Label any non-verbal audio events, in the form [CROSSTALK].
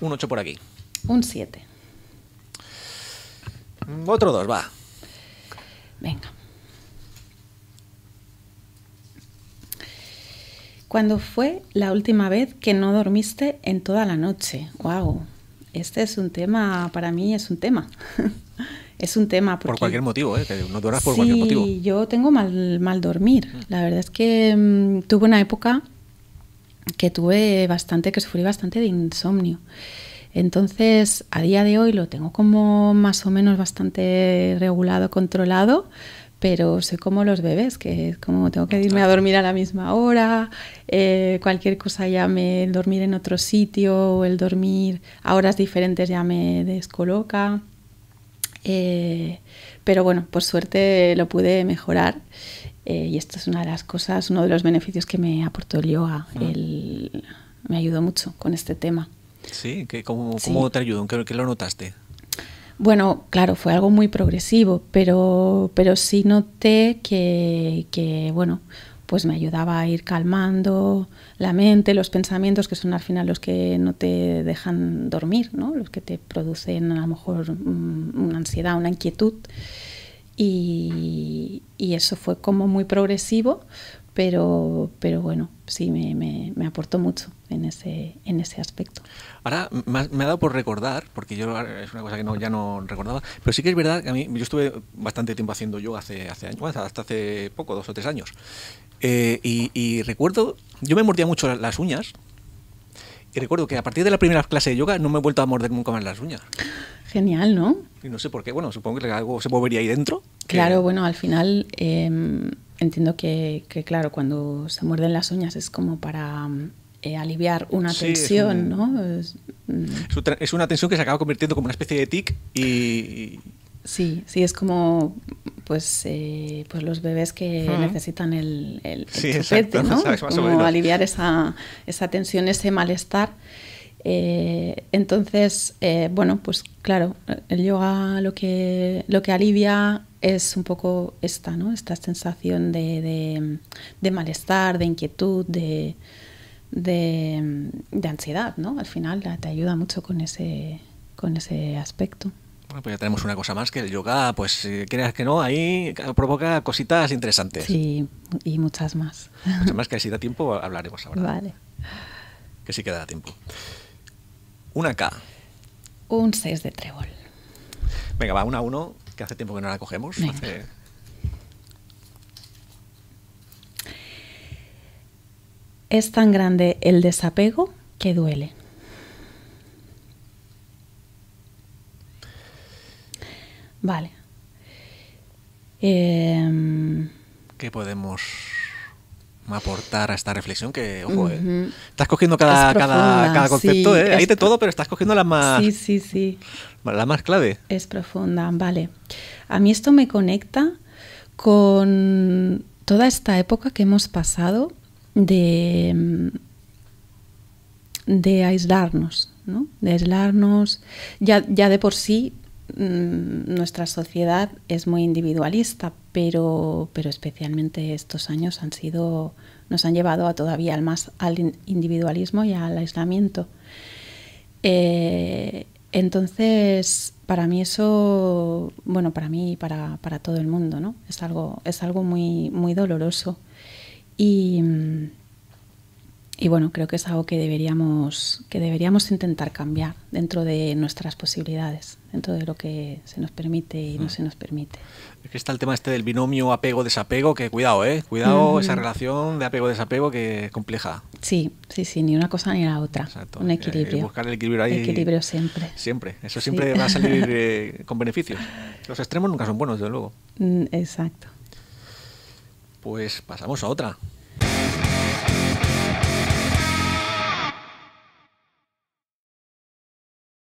Un 8 por aquí. Un 7. Mm, otro 2, va. Venga. ¿Cuándo fue la última vez que no dormiste en toda la noche? ¡Wow! Este es un tema, para mí es un tema. [LAUGHS] es un tema. Porque, por cualquier motivo, ¿eh? Que no duras por cualquier motivo. Sí, yo tengo mal, mal dormir. Mm. La verdad es que mm, tuve una época que tuve bastante, que sufrí bastante de insomnio. Entonces, a día de hoy lo tengo como más o menos bastante regulado, controlado, pero soy como los bebés, que es como tengo que irme a dormir a la misma hora, eh, cualquier cosa ya me el dormir en otro sitio o el dormir a horas diferentes ya me descoloca. Eh, pero bueno, por suerte lo pude mejorar eh, y esto es una de las cosas, uno de los beneficios que me aportó el yoga. me ayudó mucho con este tema. Sí, que cómo, te ayudó? ¿Qué, lo notaste? Bueno, claro, fue algo muy progresivo, pero, pero sí noté que, que bueno, pues me ayudaba a ir calmando la mente, los pensamientos, que son al final los que no te dejan dormir, ¿no? los que te producen a lo mejor mm, una ansiedad, una inquietud. Y, y eso fue como muy progresivo, pero, pero bueno, sí me, me, aportó mucho en ese, en ese aspecto. Ahora me ha, dado por recordar, porque yo es una cosa que no, ya no recordaba, pero sí que es verdad que a mí, yo estuve bastante tiempo haciendo yoga hace, hace años, hasta hace poco, dos o tres años. Eh, y, recuerdo, yo me mordía mucho las uñas, y recuerdo que a partir de la primera clase de yoga no me he vuelto a morder nunca más las uñas. Genial, ¿no? Y no sé por qué, bueno, supongo que algo se movería ahí dentro. Claro, bueno, al final... Em, Entiendo que, claro, cuando se muerden las uñas es como para mm, eh, aliviar una tensión, ¿no? Mm. Es, una tensión que se acaba convirtiendo como una especie de tic y... Sí, sí, es como pues, eh, pues los bebés que necesitan el, el, ¿no? como aliviar esa, esa tensión, ese malestar. Eh, entonces, bueno, pues claro, el yoga lo que, lo que alivia es un poco esta, ¿no? Esta sensación de, de, malestar, de inquietud, de, ansiedad, ¿no? Al final te ayuda mucho con ese, con ese aspecto. Bueno, pues ya tenemos una cosa más que el yoga, pues creas que no, ahí provoca cositas interesantes. Sí, y muchas más. Muchas más [LAUGHS] que si da tiempo hablaremos ahora. Vale. Que sí queda tiempo. Una K. Un 6 de trébol. Venga, va, una a uno que hace tiempo que no la cogemos. Es tan grande el desapego que duele. Vale. Em, ¿Qué podemos aportar a esta reflexión que, eh, estás cogiendo cada, concepto, eh, ahí de todo, pero estás cogiendo la más, más clave. Es profunda, vale. A mí esto me conecta con toda esta época que hemos pasado de, mm, de aislarnos, ¿no? De aislarnos, ya, ya de por sí Mm, nuestra sociedad es muy individualista, pero, pero especialmente estos años han sido, nos han llevado a todavía al más al individualismo y al aislamiento. Eh, entonces, para mí eso, bueno, para mí y para, para, todo el mundo, ¿no? Es algo, es algo muy, muy doloroso. Y mm, y bueno, creo que es algo que deberíamos, que deberíamos intentar cambiar dentro de nuestras posibilidades, dentro de lo que se nos permite y no mm. se nos permite. Es que está el tema este del binomio apego-desapego, que cuidado, ¿eh? Cuidado esa relación de apego-desapego que es compleja. Sí, sí, sí, ni una cosa ni la otra. Un equilibrio. Eh, buscar el equilibrio ahí. Equilibrio siempre. Siempre. Eso siempre va a salir [LAUGHS] eh, con beneficios. Los extremos nunca son buenos, desde luego. Mm, exacto. Pues pasamos a otra.